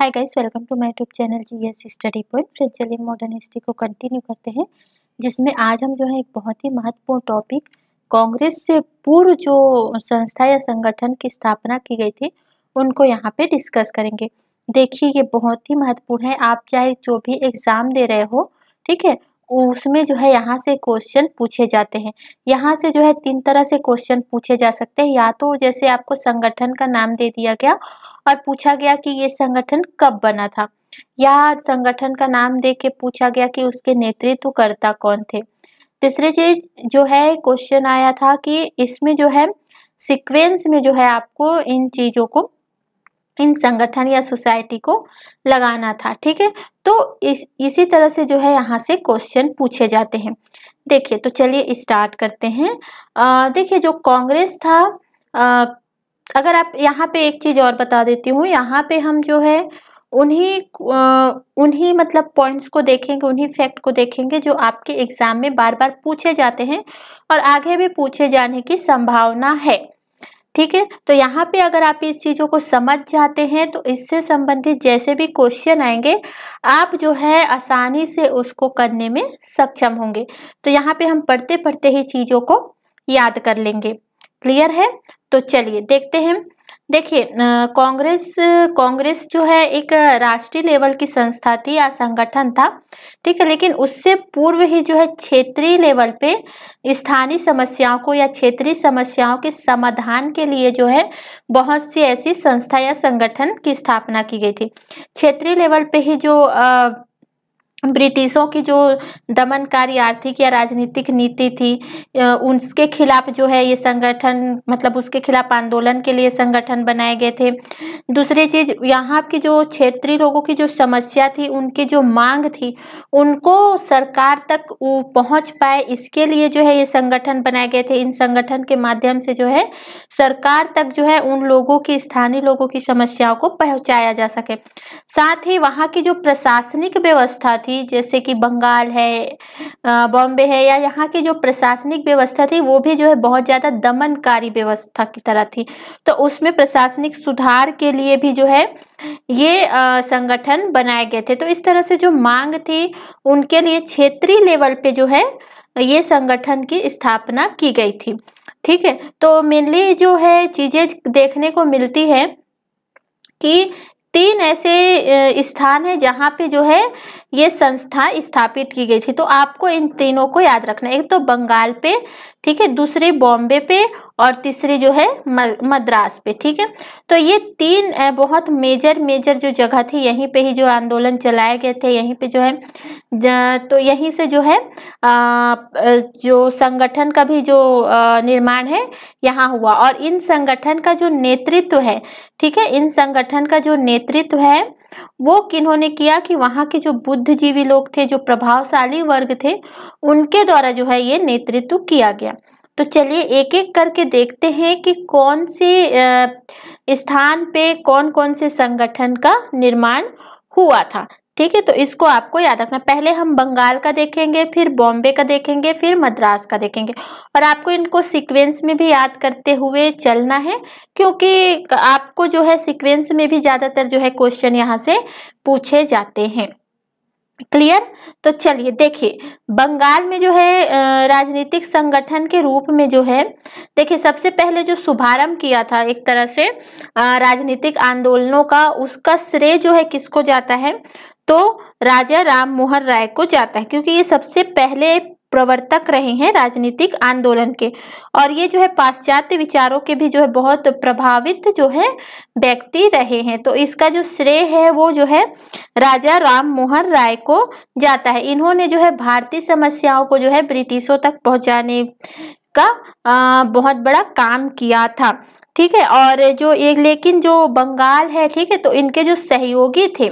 hi guys welcome to my YouTube channel G S study point फिर चलिए modern history को continue करते हैं जिसमें आज हम जो है एक बहुत ही महत्वपूर्ण टॉपिक कांग्रेस से पूर्व जो संस्था या संगठन की स्थापना की गई थी उनको यहाँ पे डिस्कस करेंगे देखिए ये बहुत ही महत्वपूर्ण है आप चाहे जो भी एग्ज़ाम दे रहे हो ठीक है उसमें जो है यहाँ से क्वेश्चन पूछे जाते हैं यहाँ से जो है तीन तरह से क्वेश्चन पूछे जा सकते हैं या तो जैसे आपको संगठन का नाम दे दिया गया और पूछा गया कि ये संगठन कब बना था या संगठन का नाम दे के पूछा गया कि उसके नेतृत्वकर्ता कौन थे तीसरे चीज जो है क्वेश्चन आया था कि इसमें जो है सिक्वेंस में जो है आपको इन चीज़ों को इन संगठन या सोसाइटी को लगाना था ठीक है तो इस इसी तरह से जो है यहाँ से क्वेश्चन पूछे जाते हैं देखिए तो चलिए स्टार्ट करते हैं देखिए जो कांग्रेस था आ, अगर आप यहाँ पे एक चीज़ और बता देती हूँ यहाँ पे हम जो है उन्हीं उन्हीं मतलब पॉइंट्स को देखेंगे उन्हीं फैक्ट को देखेंगे जो आपके एग्ज़ाम में बार बार पूछे जाते हैं और आगे भी पूछे जाने की संभावना है ठीक है तो यहाँ पे अगर आप इस चीज़ों को समझ जाते हैं तो इससे संबंधित जैसे भी क्वेश्चन आएंगे आप जो है आसानी से उसको करने में सक्षम होंगे तो यहाँ पे हम पढ़ते पढ़ते ही चीज़ों को याद कर लेंगे क्लियर है तो चलिए देखते हैं देखिए कांग्रेस कांग्रेस जो है एक राष्ट्रीय लेवल की संस्था थी या संगठन था ठीक है लेकिन उससे पूर्व ही जो है क्षेत्रीय लेवल पे स्थानीय समस्याओं को या क्षेत्रीय समस्याओं के समाधान के लिए जो है बहुत सी ऐसी संस्था या संगठन की स्थापना की गई थी क्षेत्रीय लेवल पे ही जो आ, ब्रिटिशों की जो दमनकारी आर्थिक या राजनीतिक नीति थी उसके खिलाफ जो है ये संगठन मतलब उसके खिलाफ आंदोलन के लिए संगठन बनाए गए थे दूसरी चीज यहाँ की जो क्षेत्रीय लोगों की जो समस्या थी उनकी जो मांग थी उनको सरकार तक वो पहुँच पाए इसके लिए जो है ये संगठन बनाए गए थे इन संगठन के माध्यम से जो है सरकार तक जो है उन लोगों की स्थानीय लोगों की समस्याओं को पहुँचाया जा सके साथ ही वहाँ की जो प्रशासनिक व्यवस्था साथ ही जैसे कि बंगाल है बॉम्बे है या यहाँ की जो प्रशासनिक व्यवस्था थी वो भी जो है बहुत ज़्यादा दमनकारी व्यवस्था की तरह थी तो उसमें प्रशासनिक सुधार के लिए भी जो है ये संगठन बनाए गए थे तो इस तरह से जो मांग थी उनके लिए क्षेत्रीय लेवल पे जो है ये संगठन की स्थापना की गई थी ठीक है तो मेनली जो है चीज़ें देखने को मिलती है कि तीन ऐसे स्थान है जहाँ पे जो है ये संस्था स्थापित की गई थी तो आपको इन तीनों को याद रखना एक तो बंगाल पे ठीक है दूसरी बॉम्बे पे और तीसरी जो है मद्रास पे ठीक है तो ये तीन बहुत मेजर मेजर जो जगह थी यहीं पे ही जो आंदोलन चलाए गए थे यहीं पे जो है तो यहीं से जो है जो संगठन का भी जो निर्माण है यहाँ हुआ और इन संगठन का जो नेतृत्व है ठीक है इन संगठन का जो नेतृत्व है वो किन्होंने किया कि वहाँ के जो बुद्धिजीवी लोग थे जो प्रभावशाली वर्ग थे उनके द्वारा जो है ये नेतृत्व किया गया तो चलिए एक एक करके देखते हैं कि कौन से स्थान पे कौन कौन से संगठन का निर्माण हुआ था ठीक है तो इसको आपको याद रखना पहले हम बंगाल का देखेंगे फिर बॉम्बे का देखेंगे फिर मद्रास का देखेंगे और आपको इनको सीक्वेंस में भी याद करते हुए चलना है क्योंकि आपको जो है सीक्वेंस में भी ज़्यादातर जो है क्वेश्चन यहाँ से पूछे जाते हैं क्लियर तो चलिए देखिए बंगाल में जो है राजनीतिक संगठन के रूप में जो है देखिए सबसे पहले जो शुभारंभ किया था एक तरह से राजनीतिक आंदोलनों का उसका श्रेय जो है किसको जाता है तो राजा राम मोहन राय को जाता है क्योंकि ये सबसे पहले प्रवर्तक रहे हैं राजनीतिक आंदोलन के और ये जो है पाश्चात्य विचारों के भी जो है बहुत प्रभावित जो है व्यक्ति रहे हैं तो इसका जो श्रेय है वो जो है राजा राम मोहन राय को जाता है इन्होंने जो है भारतीय समस्याओं को जो है ब्रिटिशों तक पहुंचाने का आ, बहुत बड़ा काम किया था ठीक है और जो एक लेकिन जो बंगाल है ठीक है तो इनके जो सहयोगी थे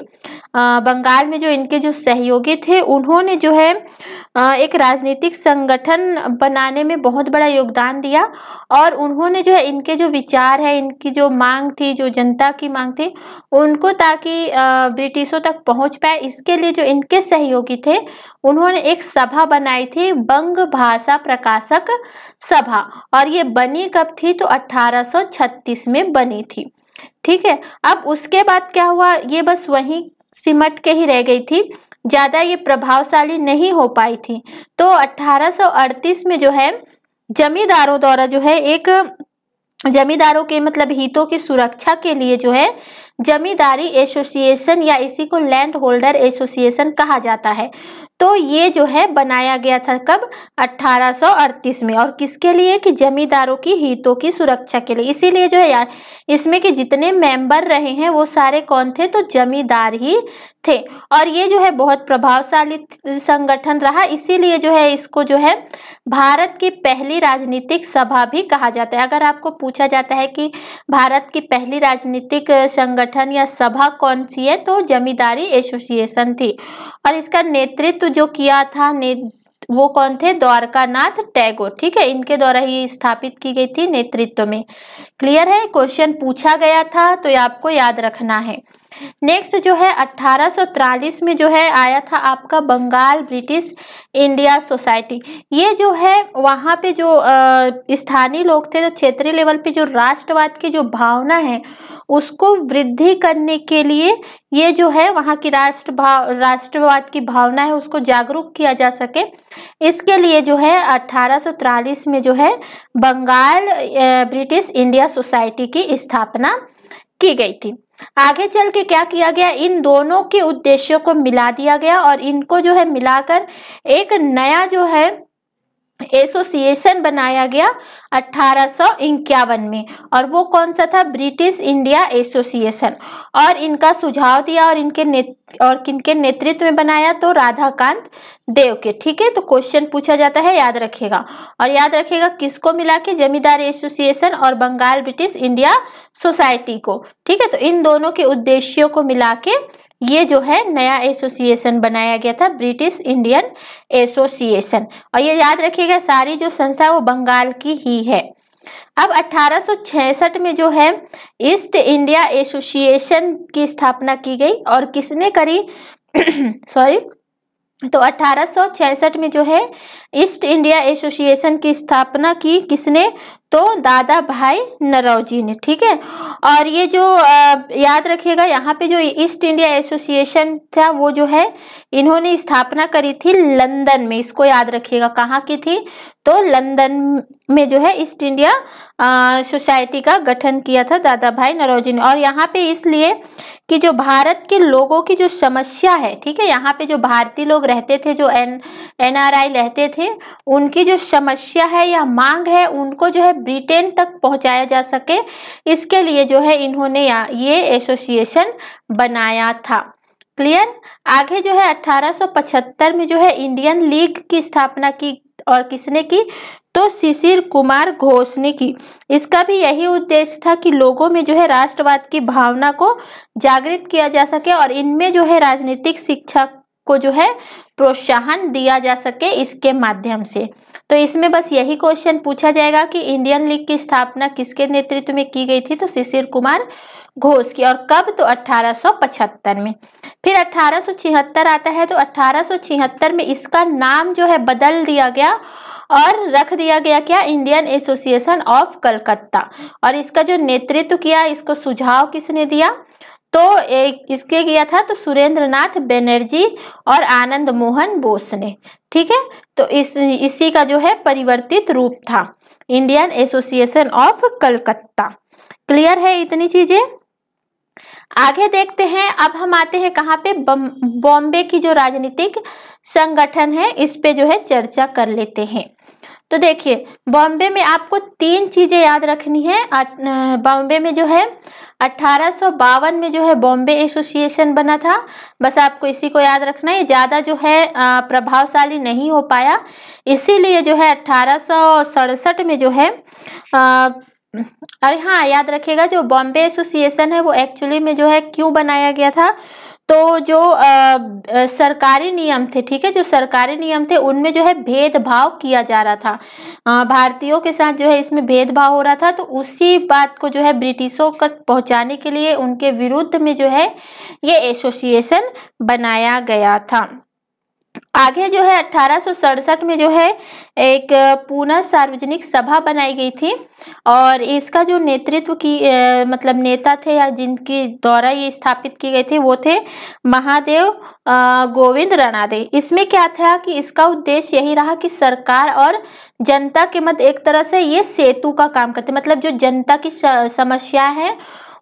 बंगाल में जो इनके जो सहयोगी थे उन्होंने जो है एक राजनीतिक संगठन बनाने में बहुत बड़ा योगदान दिया और उन्होंने जो है इनके जो विचार है इनकी जो मांग थी जो जनता की मांग थी उनको ताकि ब्रिटिशों तक पहुंच पाए इसके लिए जो इनके सहयोगी थे उन्होंने एक सभा बनाई थी बंग भाषा प्रकाशक सभा और ये बनी कब थी तो अट्ठारह में बनी थी ठीक है अब उसके बाद क्या हुआ ये बस वहीं सिमट के ही रह गई थी ज़्यादा ये प्रभावशाली नहीं हो पाई थी तो 1838 में जो है जमींदारों द्वारा जो है एक जमींदारों के मतलब हितों की सुरक्षा के लिए जो है जमींदारी एसोसिएशन या इसी को लैंड होल्डर एसोसिएशन कहा जाता है तो ये जो है बनाया गया था कब 1838 में और किसके लिए कि जमींदारों की हितों की सुरक्षा के लिए इसीलिए जो है यार इसमें कि जितने मेंबर रहे हैं वो सारे कौन थे तो जमींदार ही थे और ये जो है बहुत प्रभावशाली संगठन रहा इसीलिए जो है इसको जो है भारत की पहली राजनीतिक सभा भी कहा जाता है अगर आपको पूछा जाता है कि भारत की पहली राजनीतिक संगठन या सभा कौन सी है तो जमींदारी एसोसिएशन थी और इसका नेतृत्व जो किया था ने वो कौन थे द्वारकानाथ टैगोर ठीक है इनके द्वारा ये स्थापित की गई थी नेतृत्व में क्लियर है क्वेश्चन पूछा गया था तो ये आपको याद रखना है नेक्स्ट जो है अट्ठारह में जो है आया था आपका बंगाल ब्रिटिश इंडिया सोसाइटी ये जो है वहाँ पे जो स्थानीय लोग थे जो क्षेत्रीय लेवल पे जो राष्ट्रवाद की जो भावना है उसको वृद्धि करने के लिए ये जो है वहाँ की राष्ट्र भाव राष्ट्रवाद की भावना है उसको जागरूक किया जा सके इसके लिए जो है अट्ठारह में जो है बंगाल ब्रिटिश इंडिया सोसाइटी की स्थापना की गई थी आगे चल के क्या किया गया इन दोनों के उद्देश्यों को मिला दिया गया और इनको जो है मिलाकर एक नया जो है एसोसिएशन बनाया गया अठारह में और वो कौन सा था ब्रिटिश इंडिया एसोसिएशन और इनका सुझाव दिया और इनके नेत और किनके नेतृत्व में बनाया तो राधाकांत देव के ठीक है तो क्वेश्चन पूछा जाता है याद रखेगा और याद रखेगा किसको मिला के जमींदार एसोसिएशन और बंगाल ब्रिटिश इंडिया सोसाइटी को ठीक है तो इन दोनों के उद्देश्यों को मिला के ये जो है नया एसोसिएशन बनाया गया था ब्रिटिश इंडियन एसोसिएशन और ये याद रखिएगा सारी जो संस्था वो बंगाल की ही है अब 1866 में जो है ईस्ट इंडिया एसोसिएशन की स्थापना की गई और किसने करी सॉरी तो 1866 में जो है ईस्ट इंडिया एसोसिएशन की स्थापना की किसने तो दादा भाई नरौजी ने ठीक है और ये जो आ, याद रखिएगा यहाँ पे जो ईस्ट इंडिया एसोसिएशन था वो जो है इन्होंने स्थापना करी थी लंदन में इसको याद रखिएगा कहाँ की थी तो लंदन में जो है ईस्ट इंडिया सोसाइटी का गठन किया था दादा भाई नरौजी ने और यहाँ पे इसलिए कि जो भारत के लोगों की जो समस्या है ठीक है यहाँ पे जो भारतीय लोग रहते थे जो एन एनआरआई रहते थे उनकी जो समस्या है या मांग है उनको जो है ब्रिटेन तक पहुंचाया जा सके इसके लिए जो है इन्होंने ये एसोसिएशन बनाया था क्लियर आगे जो है 1875 में जो है इंडियन लीग की स्थापना की और किसने की तो शिशिर कुमार घोष ने की इसका भी यही उद्देश्य था कि लोगों में जो है राष्ट्रवाद की भावना को जागृत किया जा सके और इनमें जो है राजनीतिक शिक्षा को जो है प्रोत्साहन दिया जा सके इसके माध्यम से तो इसमें बस यही क्वेश्चन पूछा जाएगा कि इंडियन लीग की स्थापना किसके नेतृत्व में की गई थी तो शिशिर कुमार घोष की और कब तो 1875 में फिर 1876 आता है तो 1876 में इसका नाम जो है बदल दिया गया और रख दिया गया क्या इंडियन एसोसिएशन ऑफ कलकत्ता और इसका जो नेतृत्व किया इसको सुझाव किसने दिया तो एक इसके किया था तो सुरेंद्र नाथ बनर्जी और आनंद मोहन बोस ने ठीक है तो इस इसी का जो है परिवर्तित रूप था Indian association of Calcutta clear है इतनी चीजें आगे देखते हैं अब हम आते हैं कहाँ पे बॉम्बे की जो राजनीतिक संगठन है इस पे जो है चर्चा कर लेते हैं तो देखिए बॉम्बे में आपको तीन चीजें याद रखनी है बॉम्बे में जो है 1852 में जो है बॉम्बे एसोसिएशन बना था बस आपको इसी को याद रखना है ज़्यादा जो है प्रभावशाली नहीं हो पाया इसीलिए जो है अट्ठारह में जो है आ, अरे हाँ याद रखेगा जो बॉम्बे एसोसिएशन है वो एक्चुअली में जो है क्यों बनाया गया था तो जो आ, सरकारी नियम थे ठीक है जो सरकारी नियम थे उनमें जो है भेदभाव किया जा रहा था भारतीयों के साथ जो है इसमें भेदभाव हो रहा था तो उसी बात को जो है ब्रिटिशों तक पहुंचाने के लिए उनके विरुद्ध में जो है ये एसोसिएशन बनाया गया था आगे जो है अठारह में जो है एक पूना सार्वजनिक सभा बनाई गई थी और इसका जो नेतृत्व की आ, मतलब नेता थे या जिनके द्वारा ये स्थापित किए गए थे वो थे महादेव गोविंद रणादे इसमें क्या था कि इसका उद्देश्य यही रहा कि सरकार और जनता के मध्य एक तरह से ये सेतु का काम करते मतलब जो जनता की समस्या है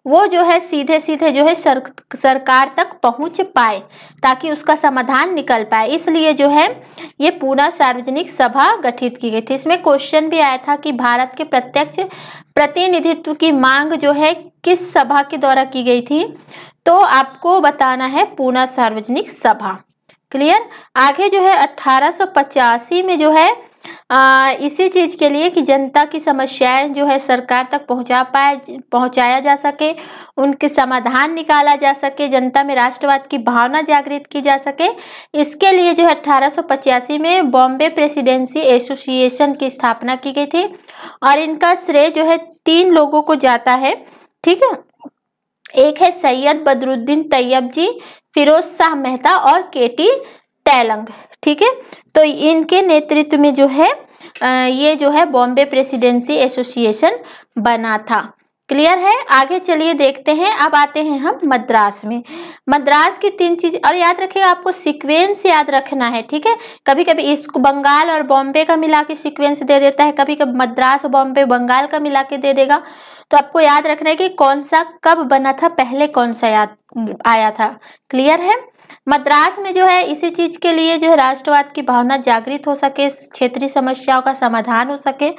वो जो है सीधे सीधे जो है सर, सरकार तक पहुंच पाए ताकि उसका समाधान निकल पाए इसलिए जो है ये पूरा सार्वजनिक सभा गठित की गई थी इसमें क्वेश्चन भी आया था कि भारत के प्रत्यक्ष प्रतिनिधित्व की मांग जो है किस सभा के द्वारा की गई थी तो आपको बताना है पूना सार्वजनिक सभा क्लियर आगे जो है अठारह में जो है आ, इसी चीज़ के लिए कि जनता की समस्याएं जो है सरकार तक पहुंचा पाए पहुंचाया जा सके उनके समाधान निकाला जा सके जनता में राष्ट्रवाद की भावना जागृत की जा सके इसके लिए जो है अट्ठारह में बॉम्बे प्रेसिडेंसी एसोसिएशन की स्थापना की गई थी और इनका श्रेय जो है तीन लोगों को जाता है ठीक है एक है सैयद बदरुद्दीन तैयब जी फिरोज शाह मेहता और केटी टैलंग ठीक है तो इनके नेतृत्व में जो है ये जो है बॉम्बे प्रेसिडेंसी एसोसिएशन बना था क्लियर है आगे चलिए देखते हैं अब आते हैं हम मद्रास में मद्रास की तीन चीज और याद रखिएगा आपको सीक्वेंस याद रखना है ठीक है कभी कभी इसको बंगाल और बॉम्बे का मिला के सिक्वेंस दे देता है कभी कभी मद्रास और बॉम्बे बंगाल का मिला के दे देगा तो आपको याद रखना है कि कौन सा कब बना था पहले कौन सा याद आया था क्लियर है मद्रास में जो है इसी चीज़ के लिए जो है राष्ट्रवाद की भावना जागृत हो सके क्षेत्रीय समस्याओं का समाधान हो सके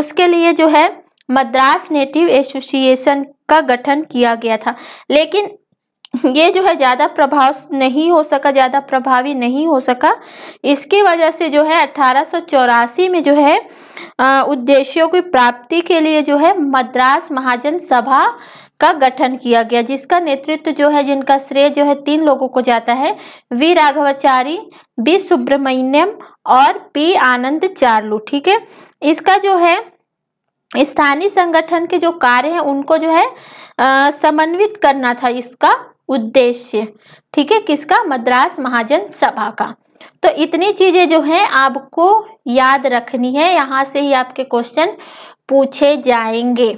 उसके लिए जो है मद्रास नेटिव एसोसिएशन का गठन किया गया था लेकिन ये जो है ज़्यादा प्रभाव नहीं हो सका ज़्यादा प्रभावी नहीं हो सका इसकी वजह से जो है अठारह में जो है उद्देश्यों की प्राप्ति के लिए जो है मद्रास महाजन सभा का गठन किया गया जिसका नेतृत्व जो है जिनका श्रेय जो है तीन लोगों को जाता है वी राघवाचारी बी सुब्रमण्यम और पी आनंद चारलू ठीक है इसका जो है स्थानीय संगठन के जो कार्य हैं उनको जो है समन्वित करना था इसका उद्देश्य ठीक है किसका मद्रास महाजन सभा का तो इतनी चीजें जो है आपको याद रखनी है यहाँ से ही आपके क्वेश्चन पूछे जाएंगे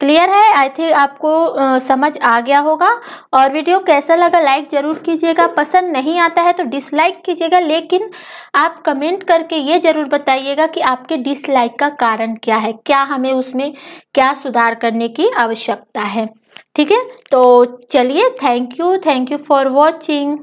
क्लियर है आई थिंक आपको आ, समझ आ गया होगा और वीडियो कैसा लगा लाइक ज़रूर कीजिएगा पसंद नहीं आता है तो डिसलाइक कीजिएगा लेकिन आप कमेंट करके ये ज़रूर बताइएगा कि आपके डिसलाइक का कारण क्या है क्या हमें उसमें क्या सुधार करने की आवश्यकता है ठीक है तो चलिए thank you thank you for watching